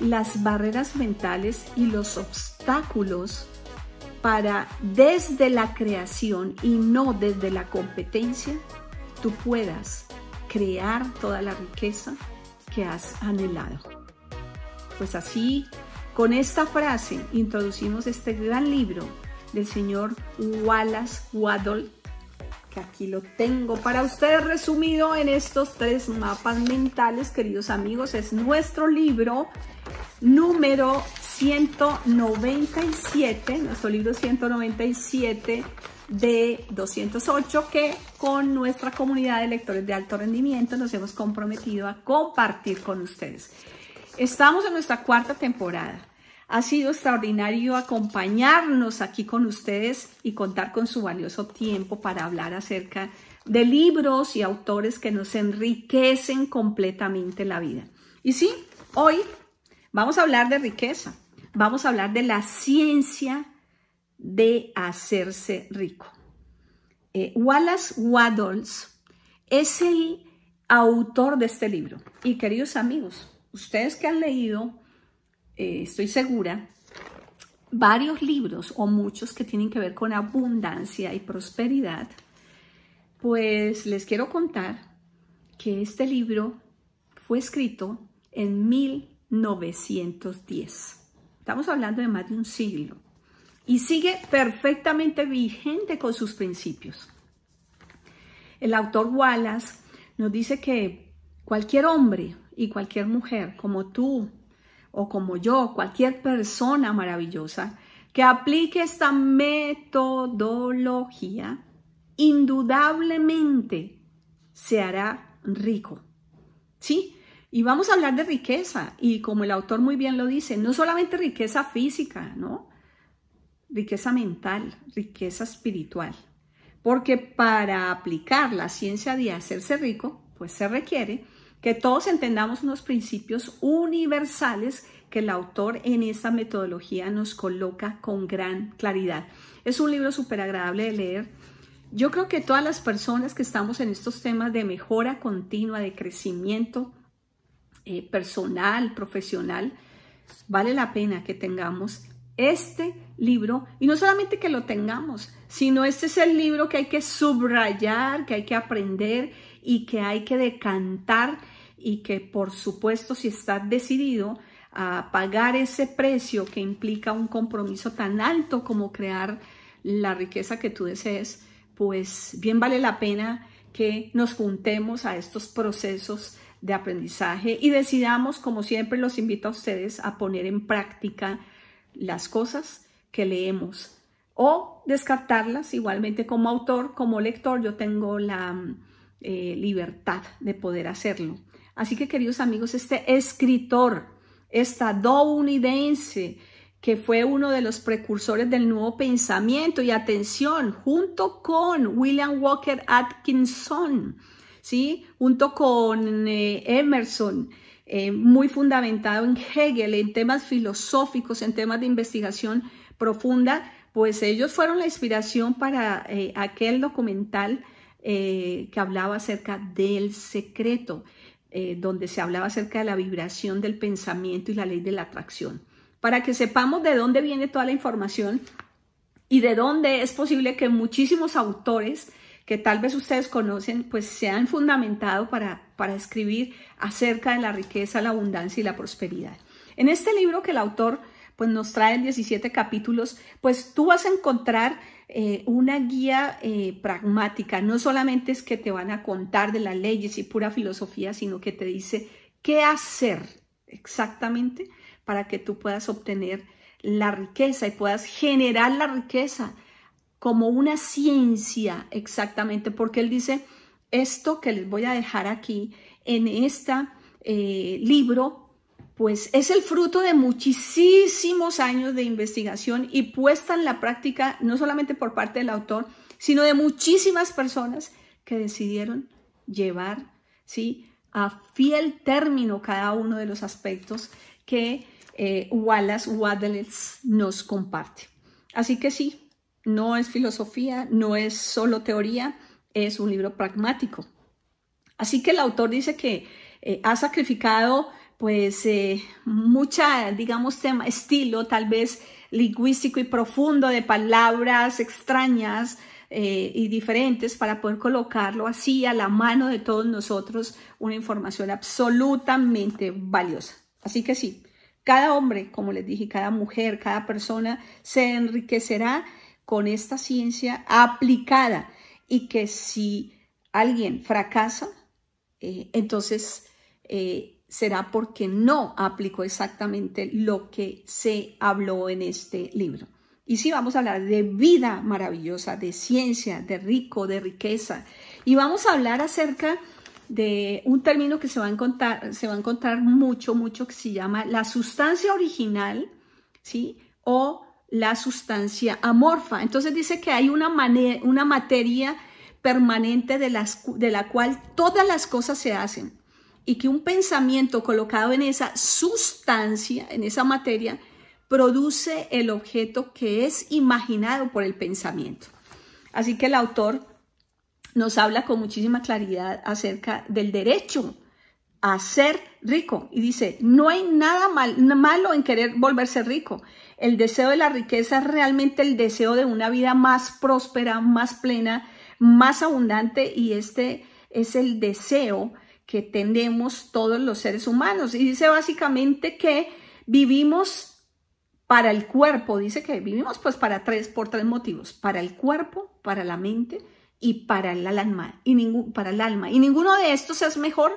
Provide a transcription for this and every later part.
las barreras mentales y los obstáculos para desde la creación y no desde la competencia, tú puedas crear toda la riqueza que has anhelado. Pues así, con esta frase introducimos este gran libro del señor Wallace Waddell que aquí lo tengo para ustedes resumido en estos tres mapas mentales, queridos amigos. Es nuestro libro número 197, nuestro libro 197 de 208 que con nuestra comunidad de lectores de alto rendimiento nos hemos comprometido a compartir con ustedes. Estamos en nuestra cuarta temporada. Ha sido extraordinario acompañarnos aquí con ustedes y contar con su valioso tiempo para hablar acerca de libros y autores que nos enriquecen completamente la vida. Y sí, hoy vamos a hablar de riqueza, vamos a hablar de la ciencia de hacerse rico. Eh, Wallace Waddles es el autor de este libro. Y queridos amigos, ustedes que han leído eh, estoy segura, varios libros o muchos que tienen que ver con abundancia y prosperidad, pues les quiero contar que este libro fue escrito en 1910. Estamos hablando de más de un siglo y sigue perfectamente vigente con sus principios. El autor Wallace nos dice que cualquier hombre y cualquier mujer como tú, o como yo, cualquier persona maravillosa que aplique esta metodología, indudablemente se hará rico. ¿Sí? Y vamos a hablar de riqueza, y como el autor muy bien lo dice, no solamente riqueza física, ¿no? Riqueza mental, riqueza espiritual. Porque para aplicar la ciencia de hacerse rico, pues se requiere que todos entendamos unos principios universales que el autor en esta metodología nos coloca con gran claridad. Es un libro súper agradable de leer. Yo creo que todas las personas que estamos en estos temas de mejora continua, de crecimiento eh, personal, profesional, vale la pena que tengamos este libro y no solamente que lo tengamos, sino este es el libro que hay que subrayar, que hay que aprender y que hay que decantar y que por supuesto si estás decidido a pagar ese precio que implica un compromiso tan alto como crear la riqueza que tú desees, pues bien vale la pena que nos juntemos a estos procesos de aprendizaje y decidamos, como siempre los invito a ustedes, a poner en práctica las cosas que leemos o descartarlas igualmente como autor, como lector. Yo tengo la eh, libertad de poder hacerlo. Así que queridos amigos, este escritor estadounidense que fue uno de los precursores del nuevo pensamiento y atención, junto con William Walker Atkinson, ¿sí? junto con eh, Emerson, eh, muy fundamentado en Hegel, en temas filosóficos, en temas de investigación profunda, pues ellos fueron la inspiración para aquel documental eh, que hablaba acerca del secreto, eh, donde se hablaba acerca de la vibración del pensamiento y la ley de la atracción. Para que sepamos de dónde viene toda la información y de dónde es posible que muchísimos autores que tal vez ustedes conocen, pues se han fundamentado para, para escribir acerca de la riqueza, la abundancia y la prosperidad. En este libro que el autor pues nos trae en 17 capítulos, pues tú vas a encontrar eh, una guía eh, pragmática. No solamente es que te van a contar de las leyes y pura filosofía, sino que te dice qué hacer exactamente para que tú puedas obtener la riqueza y puedas generar la riqueza como una ciencia exactamente, porque él dice, esto que les voy a dejar aquí en este libro pues es el fruto de muchísimos años de investigación y puesta en la práctica, no solamente por parte del autor, sino de muchísimas personas que decidieron llevar ¿sí? a fiel término cada uno de los aspectos que eh, Wallace Waddles nos comparte. Así que sí, no es filosofía, no es solo teoría, es un libro pragmático. Así que el autor dice que eh, ha sacrificado pues eh, mucha, digamos, tema, estilo tal vez lingüístico y profundo de palabras extrañas eh, y diferentes para poder colocarlo así a la mano de todos nosotros una información absolutamente valiosa. Así que sí, cada hombre, como les dije, cada mujer, cada persona se enriquecerá con esta ciencia aplicada y que si alguien fracasa, eh, entonces será porque no aplicó exactamente lo que se habló en este libro. Y sí, vamos a hablar de vida maravillosa, de ciencia, de rico, de riqueza. Y vamos a hablar acerca de un término que se va a encontrar, se va a mucho, mucho, que se llama la sustancia original, ¿sí? O la sustancia amorfa. Entonces dice que hay una, una materia permanente de, de la cual todas las cosas se hacen y que un pensamiento colocado en esa sustancia, en esa materia, produce el objeto que es imaginado por el pensamiento. Así que el autor nos habla con muchísima claridad acerca del derecho a ser rico y dice, no hay nada malo en querer volverse rico. El deseo de la riqueza es realmente el deseo de una vida más próspera, más plena, más abundante y este es el deseo que tenemos todos los seres humanos. Y dice básicamente que vivimos para el cuerpo, dice que vivimos pues para tres, por tres motivos, para el cuerpo, para la mente y para el alma, y para el alma. Y ninguno de estos es mejor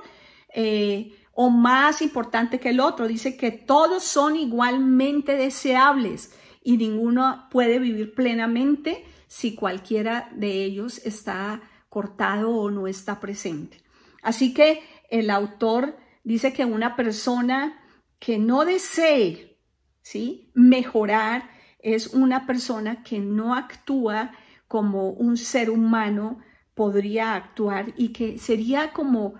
eh, o más importante que el otro. Dice que todos son igualmente deseables y ninguno puede vivir plenamente si cualquiera de ellos está cortado o no está presente. Así que el autor dice que una persona que no desee ¿sí? mejorar es una persona que no actúa como un ser humano podría actuar y que sería como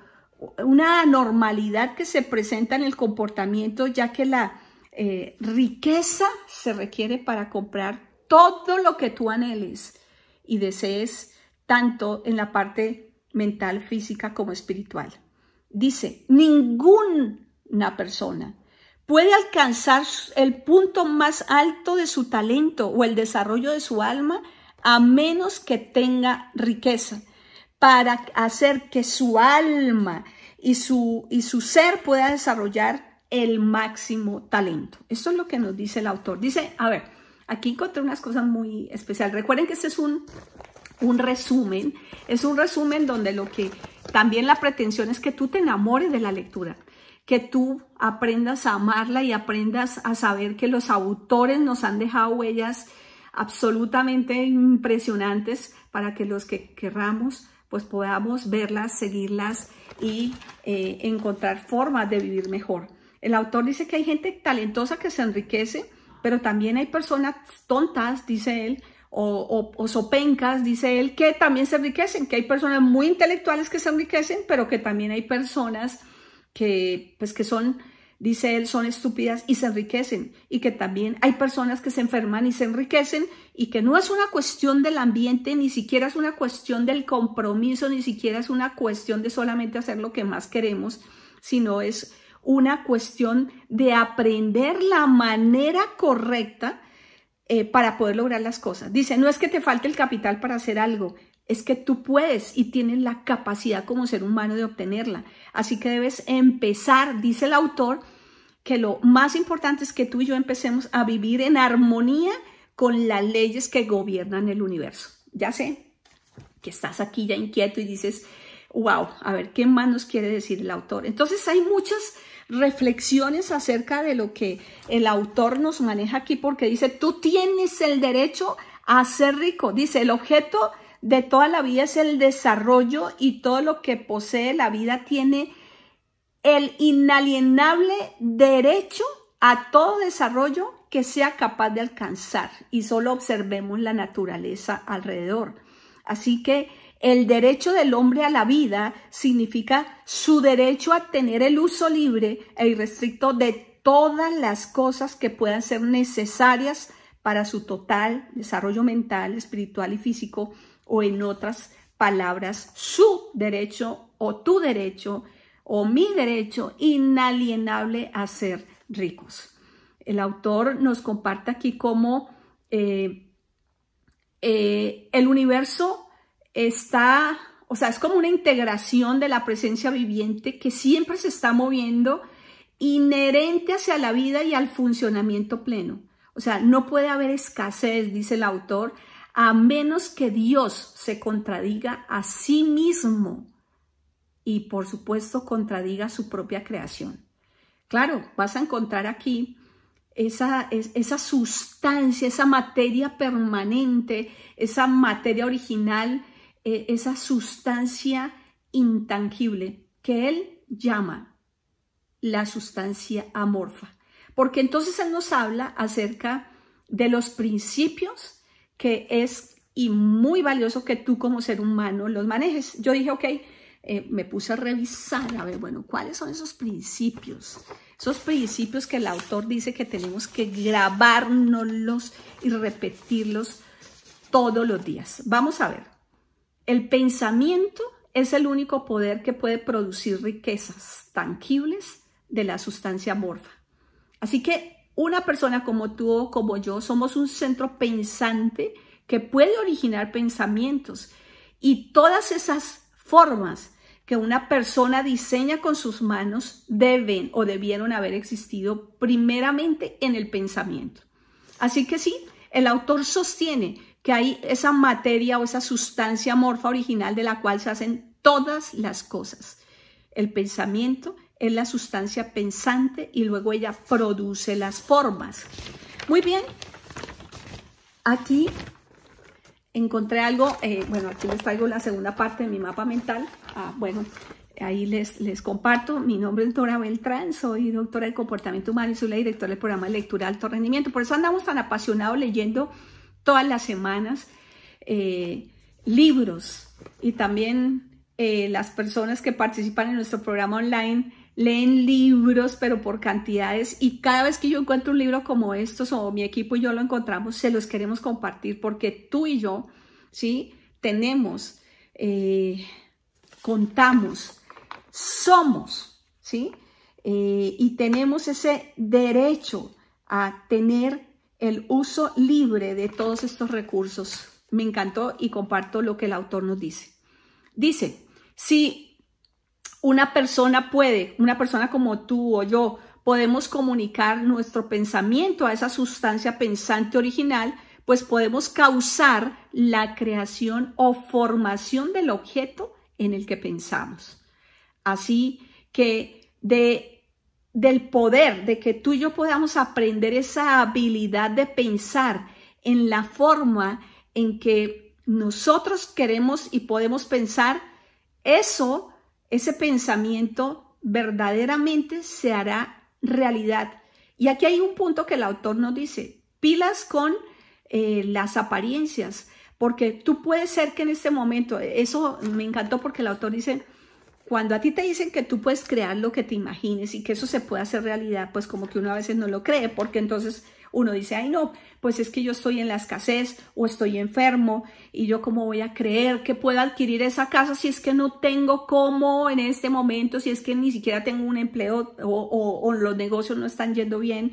una anormalidad que se presenta en el comportamiento, ya que la eh, riqueza se requiere para comprar todo lo que tú anheles y desees, tanto en la parte mental, física como espiritual. Dice, ninguna persona puede alcanzar el punto más alto de su talento o el desarrollo de su alma a menos que tenga riqueza para hacer que su alma y su, y su ser pueda desarrollar el máximo talento. Esto es lo que nos dice el autor. Dice, a ver, aquí encontré unas cosas muy especiales. Recuerden que este es un un resumen. Es un resumen donde lo que también la pretensión es que tú te enamores de la lectura, que tú aprendas a amarla y aprendas a saber que los autores nos han dejado huellas absolutamente impresionantes para que los que querramos pues podamos verlas, seguirlas y eh, encontrar formas de vivir mejor. El autor dice que hay gente talentosa que se enriquece, pero también hay personas tontas, dice él, o, o, sopencas, dice él, que también se enriquecen, que hay personas muy intelectuales que se enriquecen, pero que también hay personas que, pues, que son, dice él, son estúpidas y se enriquecen, y que también hay personas que se enferman y se enriquecen, y que no es una cuestión del ambiente, ni siquiera es una cuestión del compromiso, ni siquiera es una cuestión de solamente hacer lo que más queremos, sino es una cuestión de aprender la manera correcta eh, para poder lograr las cosas. Dice, no es que te falte el capital para hacer algo, es que tú puedes y tienes la capacidad como ser humano de obtenerla. Así que debes empezar, dice el autor, que lo más importante es que tú y yo empecemos a vivir en armonía con las leyes que gobiernan el universo. Ya sé que estás aquí ya inquieto y dices, wow, a ver, ¿qué más nos quiere decir el autor? Entonces hay muchas reflexiones acerca de lo que el autor nos maneja aquí porque dice, tú tienes el derecho a ser rico. Dice, el objeto de toda la vida es el desarrollo y todo lo que posee la vida tiene el inalienable derecho a todo desarrollo que sea capaz de alcanzar y solo observemos la naturaleza alrededor. Así que el derecho del hombre a la vida significa su derecho a tener el uso libre e irrestricto de todas las cosas que puedan ser necesarias para su total desarrollo mental, espiritual y físico, o en otras palabras, su derecho o tu derecho o mi derecho inalienable a ser ricos. El autor nos comparte aquí cómo eh, eh, el universo está, o sea, es como una integración de la presencia viviente que siempre se está moviendo inherente hacia la vida y al funcionamiento pleno. O sea, no puede haber escasez, dice el autor, a menos que Dios se contradiga a sí mismo y por supuesto contradiga su propia creación. Claro, vas a encontrar aquí esa, esa sustancia, esa materia permanente, esa materia original e, esa sustancia intangible que él llama la sustancia amorfa. Porque entonces él nos habla acerca de los principios que es y muy valioso que tú como ser humano los manejes. Yo dije, ok, eh, me puse a revisar, a ver, bueno, ¿cuáles son esos principios? Esos principios que el autor dice que tenemos que grabárnoslos y repetirlos todos los días. Vamos a ver. El pensamiento es el único poder que puede producir riquezas tangibles de la sustancia morfa. Así que una persona como tú o como yo somos un centro pensante que puede originar pensamientos y todas esas formas que una persona diseña con sus manos deben o debieron haber existido primeramente en el pensamiento. Así que sí, el autor sostiene que hay esa materia o esa sustancia morfa original de la cual se hacen todas las cosas. El pensamiento es la sustancia pensante y luego ella produce las formas. Muy bien, aquí encontré algo, eh, bueno, aquí les traigo la segunda parte de mi mapa mental. Ah, bueno, ahí les, les comparto. Mi nombre es Dora Beltrán, soy doctora de comportamiento humano y soy la directora del programa de lectura de alto rendimiento. Por eso andamos tan apasionados leyendo todas las semanas eh, libros y también eh, las personas que participan en nuestro programa online leen libros, pero por cantidades. Y cada vez que yo encuentro un libro como estos o mi equipo y yo lo encontramos, se los queremos compartir porque tú y yo, ¿sí? Tenemos, eh, contamos, somos, ¿sí? y tenemos ese derecho a tener el uso libre de todos estos recursos. Me encantó y comparto lo que el autor nos dice. Dice, si una persona puede, una persona como tú o yo, podemos comunicar nuestro pensamiento a esa sustancia pensante original, pues podemos causar la creación o formación del objeto en el que pensamos. Así que de del poder, de que tú y yo podamos aprender esa habilidad de pensar en la forma en que nosotros queremos y podemos pensar, eso, ese pensamiento verdaderamente se hará realidad. Y aquí hay un punto que el autor nos dice, pilas con eh, las apariencias, porque tú puedes ser que en este momento, eso me encantó porque el autor dice, cuando a ti te dicen que tú puedes crear lo que te imagines y que eso se puede hacer realidad, pues como que uno a veces no lo cree, porque entonces uno dice, ay no, pues es que yo estoy en la escasez o estoy enfermo y yo cómo voy a creer que puedo adquirir esa casa si es que no tengo cómo en este momento, si es que ni siquiera tengo un empleo o, o los negocios no están yendo bien.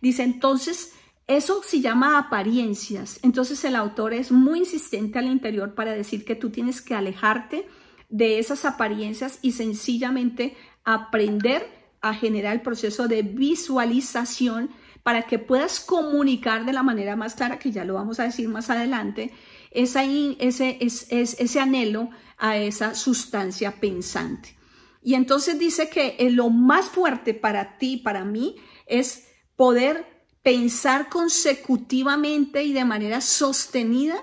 Dice, entonces, eso se llama apariencias. Entonces el autor es muy insistente al interior para decir que tú tienes que alejarte de esas apariencias y sencillamente aprender a generar el proceso de visualización para que puedas comunicar de la manera más clara, que ya lo vamos a decir más adelante, ese, ese, ese anhelo a esa sustancia pensante. Y entonces dice que eh, lo más fuerte para ti, para mí, es poder pensar consecutivamente y de manera sostenida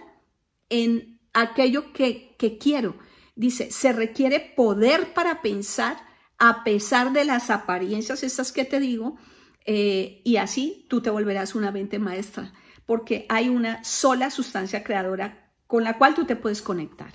en aquello que, que quiero Dice, se requiere poder para pensar a pesar de las apariencias estas que te digo, eh, y así tú te volverás una mente maestra, porque hay una sola sustancia creadora con la cual tú te puedes conectar.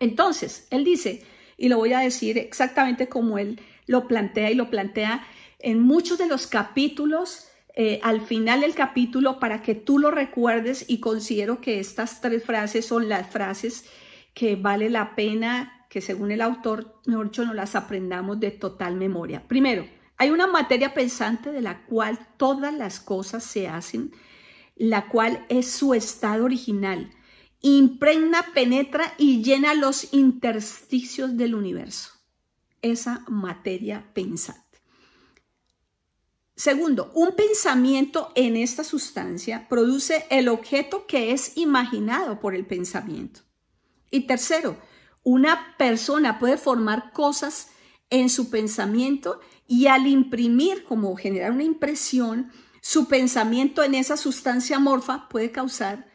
Entonces, él dice, y lo voy a decir exactamente como él lo plantea y lo plantea en muchos de los capítulos, eh, al final del capítulo, para que tú lo recuerdes y considero que estas tres frases son las frases que vale la pena que según el autor, mejor no las aprendamos de total memoria. Primero, hay una materia pensante de la cual todas las cosas se hacen, la cual es su estado original, impregna, penetra y llena los intersticios del universo. Esa materia pensante. Segundo, un pensamiento en esta sustancia produce el objeto que es imaginado por el pensamiento. Y tercero, una persona puede formar cosas en su pensamiento y al imprimir, como generar una impresión, su pensamiento en esa sustancia amorfa puede causar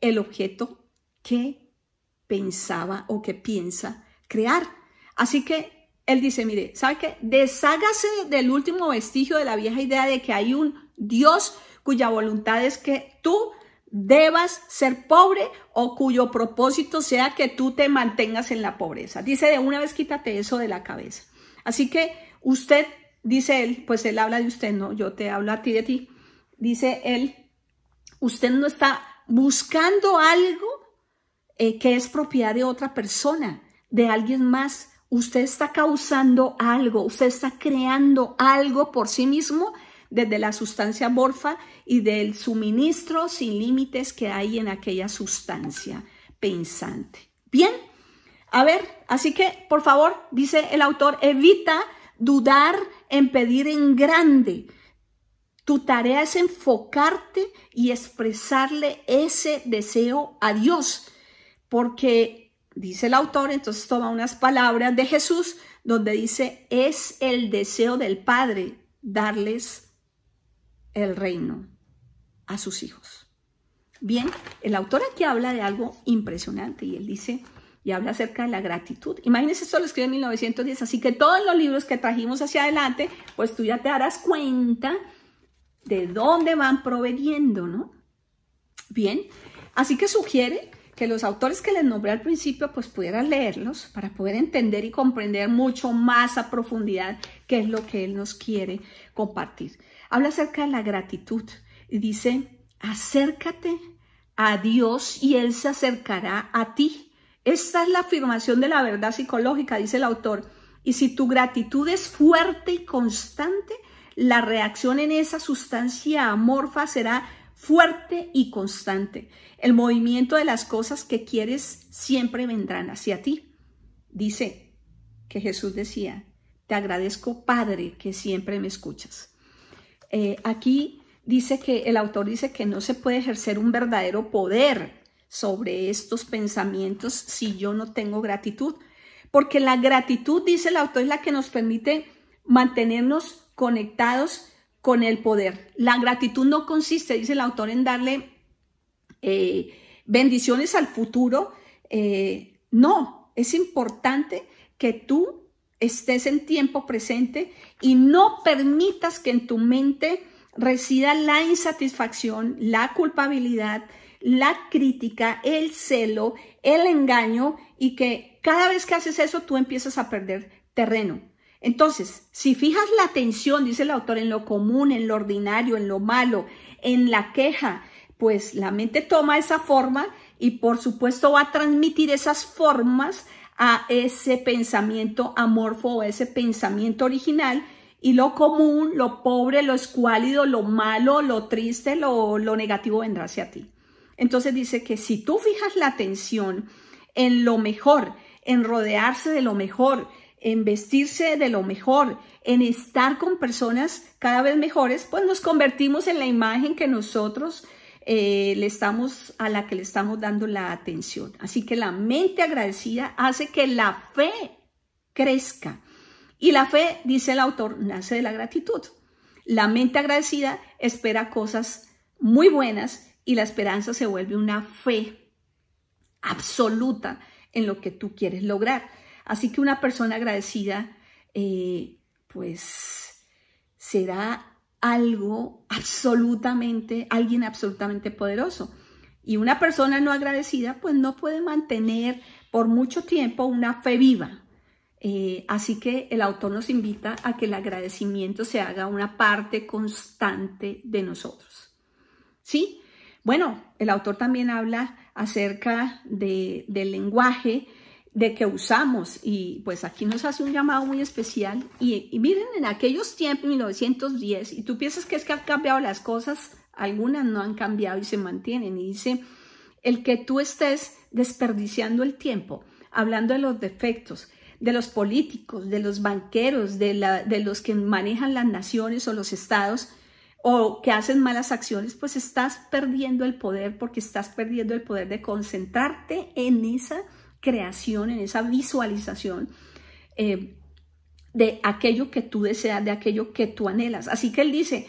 el objeto que pensaba o que piensa crear. Así que él dice, mire, ¿sabe qué? Deshágase del último vestigio de la vieja idea de que hay un Dios cuya voluntad es que tú debas ser pobre o cuyo propósito sea que tú te mantengas en la pobreza. Dice de una vez quítate eso de la cabeza. Así que usted, dice él, pues él habla de usted, no, yo te hablo a ti de ti. Dice él, usted no está buscando algo eh, que es propiedad de otra persona, de alguien más. Usted está causando algo, usted está creando algo por sí mismo desde la sustancia morfa y del suministro sin límites que hay en aquella sustancia pensante. Bien, a ver, así que por favor, dice el autor, evita dudar en pedir en grande. Tu tarea es enfocarte y expresarle ese deseo a Dios, porque dice el autor, entonces toma unas palabras de Jesús donde dice, es el deseo del Padre darles el reino a sus hijos. Bien, el autor aquí habla de algo impresionante y él dice, y habla acerca de la gratitud. Imagínense, esto lo escribe en 1910, así que todos los libros que trajimos hacia adelante, pues tú ya te darás cuenta de dónde van proveniendo, ¿no? Bien, así que sugiere que los autores que les nombré al principio pues pudieran leerlos para poder entender y comprender mucho más a profundidad qué es lo que él nos quiere compartir. Habla acerca de la gratitud y dice, acércate a Dios y Él se acercará a ti. Esta es la afirmación de la verdad psicológica, dice el autor. Y si tu gratitud es fuerte y constante, la reacción en esa sustancia amorfa será fuerte y constante. El movimiento de las cosas que quieres siempre vendrán hacia ti. Dice que Jesús decía, te agradezco Padre que siempre me escuchas. Eh, aquí dice que el autor dice que no se puede ejercer un verdadero poder sobre estos pensamientos si yo no tengo gratitud. Porque la gratitud, dice el autor, es la que nos permite mantenernos conectados con el poder. La gratitud no consiste, dice el autor, en darle eh, bendiciones al futuro. Eh, no, es importante que tú estés en tiempo presente y no permitas que en tu mente resida la insatisfacción, la culpabilidad, la crítica, el celo, el engaño y que cada vez que haces eso tú empiezas a perder terreno. Entonces, si fijas la atención, dice el autor, en lo común, en lo ordinario, en lo malo, en la queja, pues la mente toma esa forma y por supuesto va a transmitir esas formas a ese pensamiento amorfo o ese pensamiento original y lo común, lo pobre, lo escuálido, lo malo, lo triste, lo, lo negativo vendrá hacia ti. Entonces dice que si tú fijas la atención en lo mejor, en rodearse de lo mejor, en vestirse de lo mejor, en estar con personas cada vez mejores, pues nos convertimos en la imagen que nosotros eh, le estamos, a la que le estamos dando la atención. Así que la mente agradecida hace que la fe crezca. Y la fe, dice el autor, nace de la gratitud. La mente agradecida espera cosas muy buenas y la esperanza se vuelve una fe absoluta en lo que tú quieres lograr. Así que una persona agradecida, eh, pues será algo absolutamente, alguien absolutamente poderoso. Y una persona no agradecida, pues no puede mantener por mucho tiempo una fe viva. Eh, así que el autor nos invita a que el agradecimiento se haga una parte constante de nosotros. ¿Sí? Bueno, el autor también habla acerca del lenguaje de que usamos. Y pues aquí nos hace un llamado muy especial. Y, miren, en aquellos tiempos, 1910, y tú piensas que es que han cambiado las cosas, algunas no han cambiado y se mantienen. Y dice, el que tú estés desperdiciando el tiempo, hablando de los defectos, de los políticos, de los banqueros, de, la, de los que manejan las naciones o los estados, o que hacen malas acciones, pues estás perdiendo el poder porque estás perdiendo el poder de concentrarte en esa creación, en esa visualización eh, de aquello que tú deseas, de aquello que tú anhelas. Así que él dice,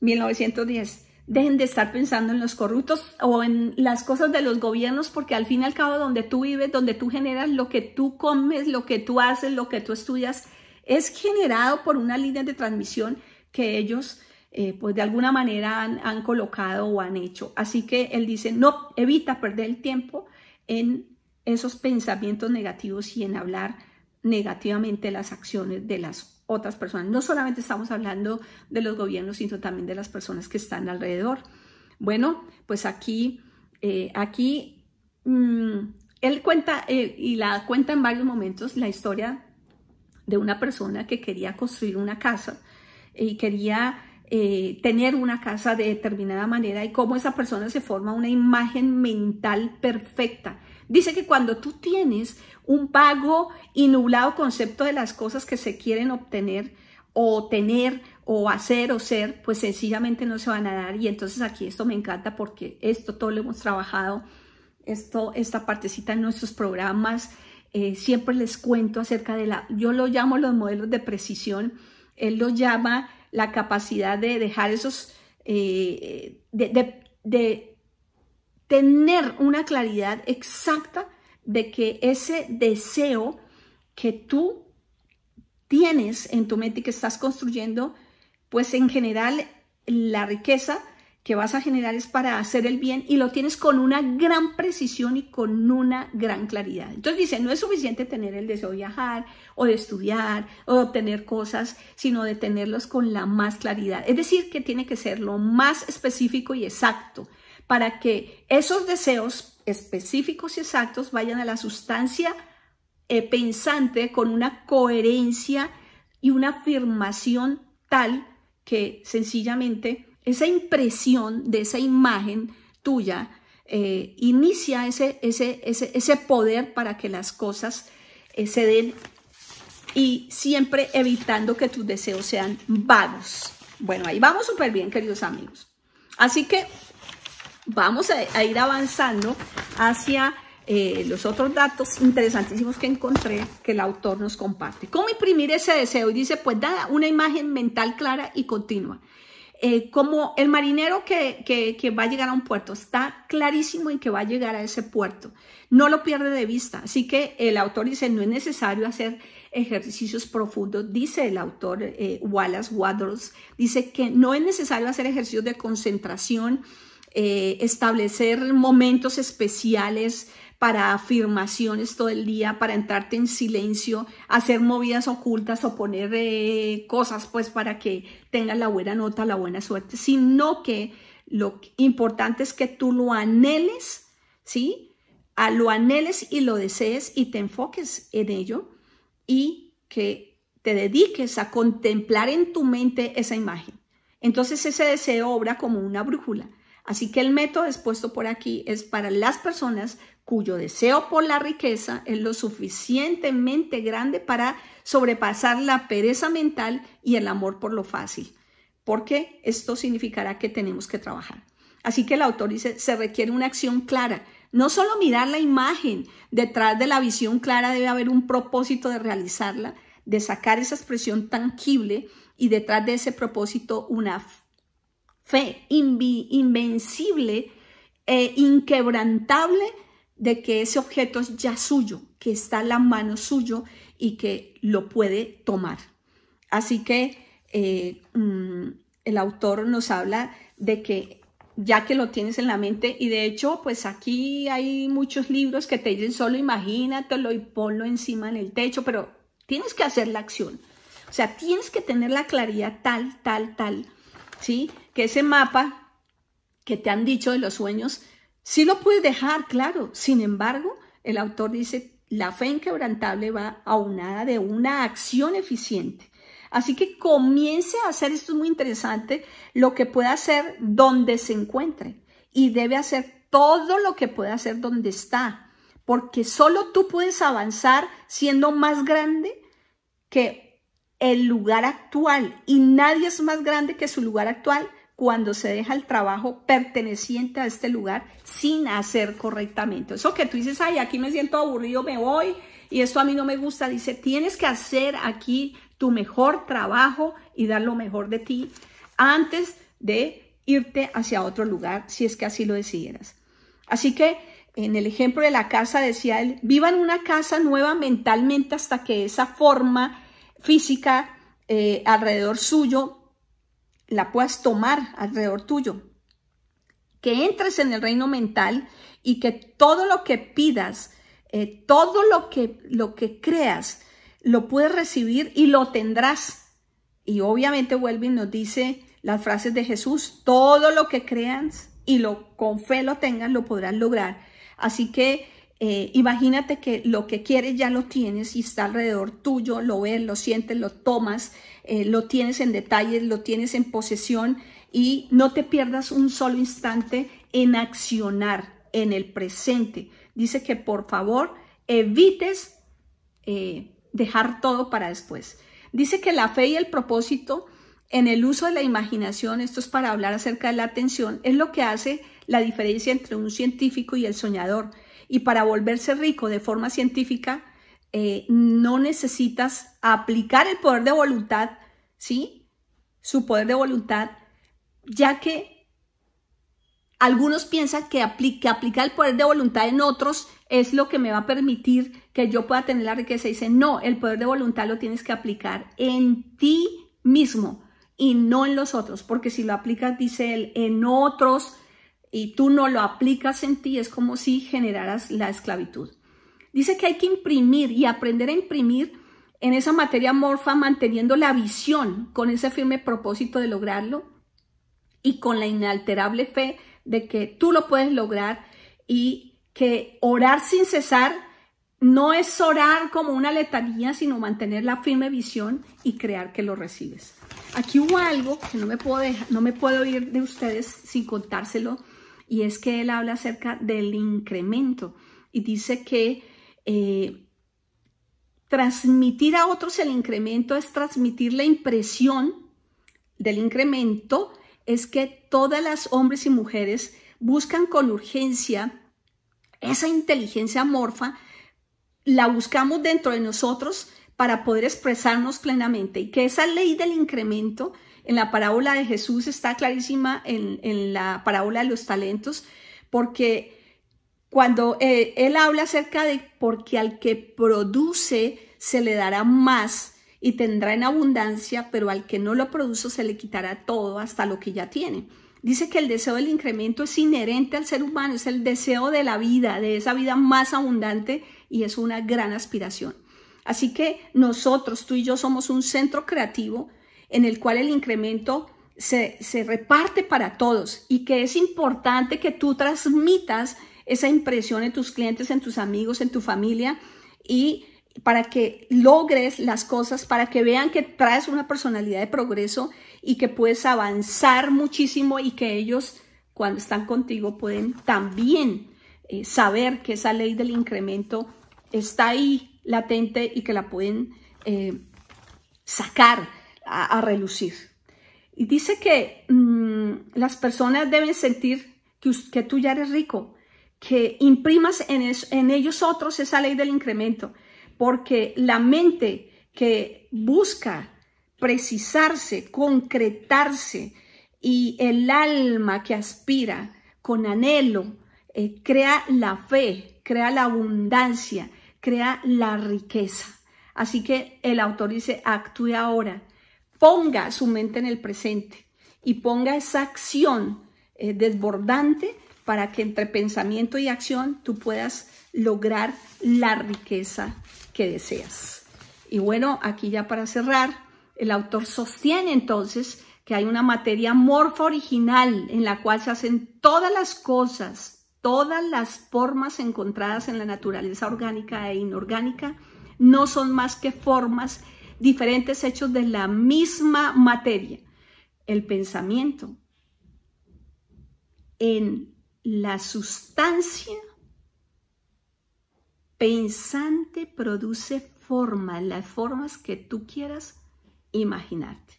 1910, dejen de estar pensando en los corruptos o en las cosas de los gobiernos, porque al fin y al cabo donde tú vives, donde tú generas lo que tú comes, lo que tú haces, lo que tú estudias, es generado por una línea de transmisión que ellos eh, pues de alguna manera han, colocado o han hecho. Así que él dice, no, evita perder el tiempo en esos pensamientos negativos y en hablar negativamente las acciones de las otras personas. No solamente estamos hablando de los gobiernos, sino también de las personas que están alrededor. Bueno, pues aquí, eh, aquí mm, él cuenta eh, y la cuenta en varios momentos la historia de una persona que quería construir una casa y quería eh, tener una casa de determinada manera y cómo esa persona se forma una imagen mental perfecta Dice que cuando tú tienes un pago y nublado concepto de las cosas que se quieren obtener o tener o hacer o ser, pues sencillamente no se van a dar. Y entonces aquí esto me encanta porque esto todo lo hemos trabajado, esto, esta partecita en nuestros programas. Eh, siempre les cuento acerca de la, yo lo llamo los modelos de precisión, él lo llama la capacidad de dejar esos, eh, de tener una claridad exacta de que ese deseo que tú tienes en tu mente y que estás construyendo, pues en general la riqueza que vas a generar es para hacer el bien y lo tienes con una gran precisión y con una gran claridad. Entonces dice, no es suficiente tener el deseo de viajar o de estudiar o de obtener cosas, sino de tenerlos con la más claridad. Es decir, que tiene que ser lo más específico y exacto para que esos deseos específicos y exactos vayan a la sustancia eh, pensante con una coherencia y una afirmación tal que sencillamente esa impresión de esa imagen tuya eh, inicia ese, ese, ese, poder para que las cosas eh, se den y siempre evitando que tus deseos sean vagos. Bueno, ahí vamos súper bien, queridos amigos. Así que Vamos a, ir avanzando hacia eh, los otros datos interesantísimos que encontré que el autor nos comparte. ¿Cómo imprimir ese deseo? Y dice, pues da una imagen mental clara y continua. Eh, como el marinero que, va a llegar a un puerto, está clarísimo en que va a llegar a ese puerto, no lo pierde de vista, así que el autor dice, no es necesario hacer ejercicios profundos, dice el autor eh, Wallace Wadros, dice que no es necesario hacer ejercicios de concentración, eh, establecer momentos especiales para afirmaciones todo el día, para entrarte en silencio, hacer movidas ocultas o poner eh, cosas pues para que tengas la buena nota, la buena suerte, sino que lo importante es que tú lo anheles, ¿sí? A ah, lo anheles y lo desees y te enfoques en ello y que te dediques a contemplar en tu mente esa imagen. Entonces ese deseo obra como una brújula Así que el método expuesto por aquí es para las personas cuyo deseo por la riqueza es lo suficientemente grande para sobrepasar la pereza mental y el amor por lo fácil, porque esto significará que tenemos que trabajar. Así que el autor dice, se requiere una acción clara, no solo mirar la imagen, detrás de la visión clara debe haber un propósito de realizarla, de sacar esa expresión tangible y detrás de ese propósito una fe invencible e inquebrantable de que ese objeto es ya suyo, que está en la mano suyo y que lo puede tomar. Así que eh, mm, el autor nos habla de que ya que lo tienes en la mente, y de hecho, pues aquí hay muchos libros que te dicen solo imagínatelo y ponlo encima en el techo, pero tienes que hacer la acción. O sea, tienes que tener la claridad tal, tal, tal, ¿sí? ese mapa que te han dicho de los sueños, si lo puedes dejar, claro. Sin embargo, el autor dice, la fe inquebrantable va aunada de una acción eficiente. Así que comience a hacer, esto es muy interesante, lo que pueda hacer donde se encuentre y debe hacer todo lo que pueda hacer donde está, porque solo tú puedes avanzar siendo más grande que el lugar actual y nadie es más grande que su lugar actual cuando se deja el trabajo perteneciente a este lugar sin hacer correctamente. Eso que tú dices, ay, aquí me siento aburrido, me voy y esto a mí no me gusta, dice, tienes que hacer aquí tu mejor trabajo y dar lo mejor de ti antes de irte hacia otro lugar, si es que así lo decidieras. Así que en el ejemplo de la casa decía él, en una casa nueva mentalmente hasta que esa forma física eh, alrededor suyo la puedas tomar alrededor tuyo. Que entres en el reino mental y que todo lo que pidas, eh, todo lo que, lo que creas, lo puedes recibir y lo tendrás. Y obviamente vuelve y nos dice las frases de Jesús, todo lo que creas y lo con fe lo tengas, lo podrás lograr. Así que eh, imagínate que lo que quieres ya lo tienes y está alrededor tuyo, lo ves, lo sientes, lo tomas, eh, lo tienes en detalles, lo tienes en posesión y no te pierdas un solo instante en accionar en el presente. Dice que por favor evites eh, dejar todo para después. Dice que la fe y el propósito en el uso de la imaginación, esto es para hablar acerca de la atención, es lo que hace la diferencia entre un científico y el soñador. Y para volverse rico de forma científica, eh, no necesitas aplicar el poder de voluntad, ¿sí? Su poder de voluntad, ya que algunos piensan que, aplicar el poder de voluntad en otros es lo que me va a permitir que yo pueda tener la riqueza. Y no, el poder de voluntad lo tienes que aplicar en ti mismo y no en los otros, porque si lo aplicas, dice él, en otros, y tú no lo aplicas en ti, es como si generaras la esclavitud. Dice que hay que imprimir y aprender a imprimir en esa materia morfa manteniendo la visión con ese firme propósito de lograrlo y con la inalterable fe de que tú lo puedes lograr y que orar sin cesar no es orar como una letanía, sino mantener la firme visión y crear que lo recibes. Aquí hubo algo que no me puedo, no me puedo ir de ustedes sin contárselo y es que él habla acerca del incremento y dice que eh, transmitir a otros el incremento es transmitir la impresión del incremento, es que todas las hombres y mujeres buscan con urgencia esa inteligencia morfa, la buscamos dentro de nosotros para poder expresarnos plenamente y que esa ley del incremento en la parábola de Jesús está clarísima en, la parábola de los talentos, porque cuando eh, él habla acerca de porque al que produce se le dará más y tendrá en abundancia, pero al que no lo produce se le quitará todo hasta lo que ya tiene. Dice que el deseo del incremento es inherente al ser humano, es el deseo de la vida, de esa vida más abundante y es una gran aspiración. Así que nosotros, tú y yo, somos un centro creativo en el cual el incremento se, reparte para todos y que es importante que tú transmitas esa impresión en tus clientes, en tus amigos, en tu familia y para que logres las cosas, para que vean que traes una personalidad de progreso y que puedes avanzar muchísimo y que ellos cuando están contigo pueden también eh, saber que esa ley del incremento está ahí latente y que la pueden eh, sacar a, relucir. Y dice que mm, las personas deben sentir que, tú ya eres rico, que imprimas en, ellos otros esa ley del incremento, porque la mente que busca precisarse, concretarse, y el alma que aspira con anhelo, eh, crea la fe, crea la abundancia, crea la riqueza. Así que el autor dice, actúe ahora, ponga su mente en el presente y ponga esa acción eh, desbordante para que entre pensamiento y acción tú puedas lograr la riqueza que deseas. Y bueno, aquí ya para cerrar, el autor sostiene entonces que hay una materia morfa original en la cual se hacen todas las cosas, todas las formas encontradas en la naturaleza orgánica e inorgánica, no son más que formas diferentes hechos de la misma materia. El pensamiento en la sustancia pensante produce forma, las formas que tú quieras imaginarte.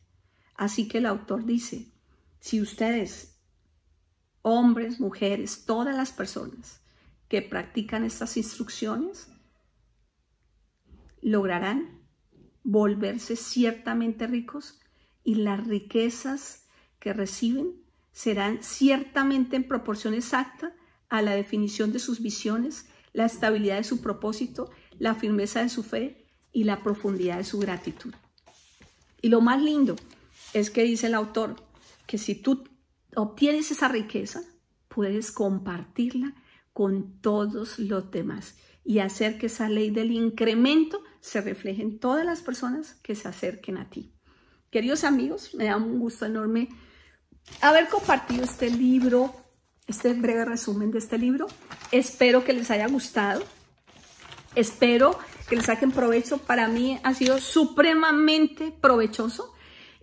Así que el autor dice, si ustedes, hombres, mujeres, todas las personas que practican estas instrucciones, lograrán volverse ciertamente ricos y las riquezas que reciben serán ciertamente en proporción exacta a la definición de sus visiones, la estabilidad de su propósito, la firmeza de su fe y la profundidad de su gratitud. Y lo más lindo es que dice el autor que si tú obtienes esa riqueza, puedes compartirla con todos los demás y hacer que esa ley del incremento se refleje en todas las personas que se acerquen a ti. Queridos amigos, me da un gusto enorme haber compartido este libro, este breve resumen de este libro. Espero que les haya gustado. Espero que les saquen provecho. Para mí ha sido supremamente provechoso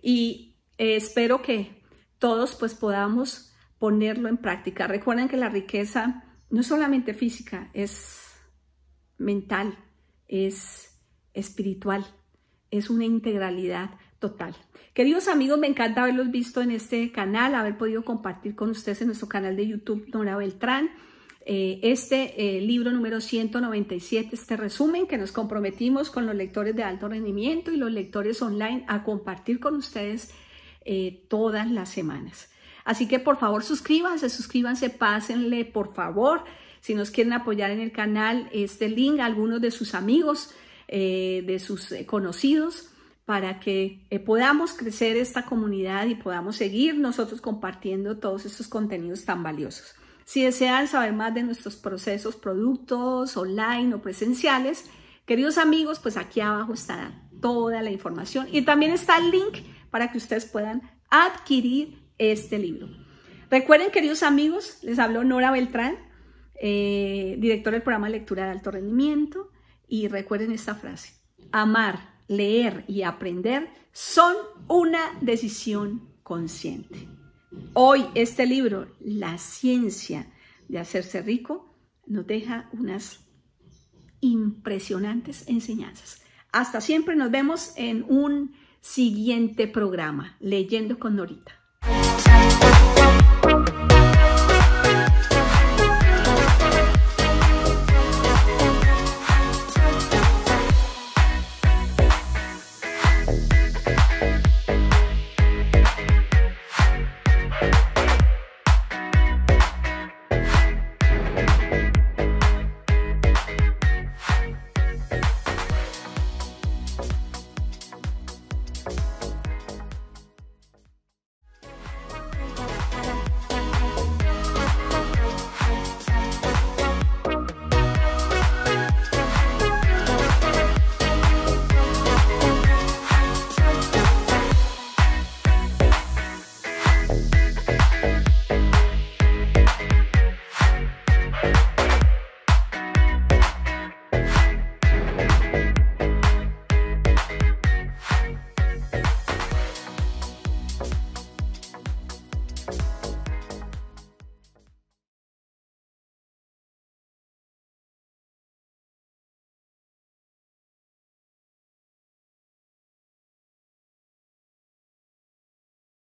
y eh, espero que todos pues podamos ponerlo en práctica. Recuerden que la riqueza no es solamente física, es mental, es espiritual. Es una integralidad total. Queridos amigos, me encanta haberlos visto en este canal, haber podido compartir con ustedes en nuestro canal de YouTube Nora Beltrán. Eh, este eh, libro número 197, este resumen que nos comprometimos con los lectores de alto rendimiento y los lectores online a compartir con ustedes eh, todas las semanas. Así que por favor suscríbanse, suscríbanse, pásenle por favor. Si nos quieren apoyar en el canal, este link a algunos de sus amigos, eh, de sus eh, conocidos para que eh, podamos crecer esta comunidad y podamos seguir nosotros compartiendo todos estos contenidos tan valiosos. Si desean saber más de nuestros procesos, productos online o presenciales, queridos amigos, pues aquí abajo está toda la información y también está el link para que ustedes puedan adquirir este libro. Recuerden, queridos amigos, les habló Nora Beltrán, directora del programa de Lectura de Alto Rendimiento. Y recuerden esta frase, amar, leer y aprender son una decisión consciente. Hoy este libro, La ciencia de hacerse rico, nos deja unas impresionantes enseñanzas. Hasta siempre, nos vemos en un siguiente programa, Leyendo con Norita.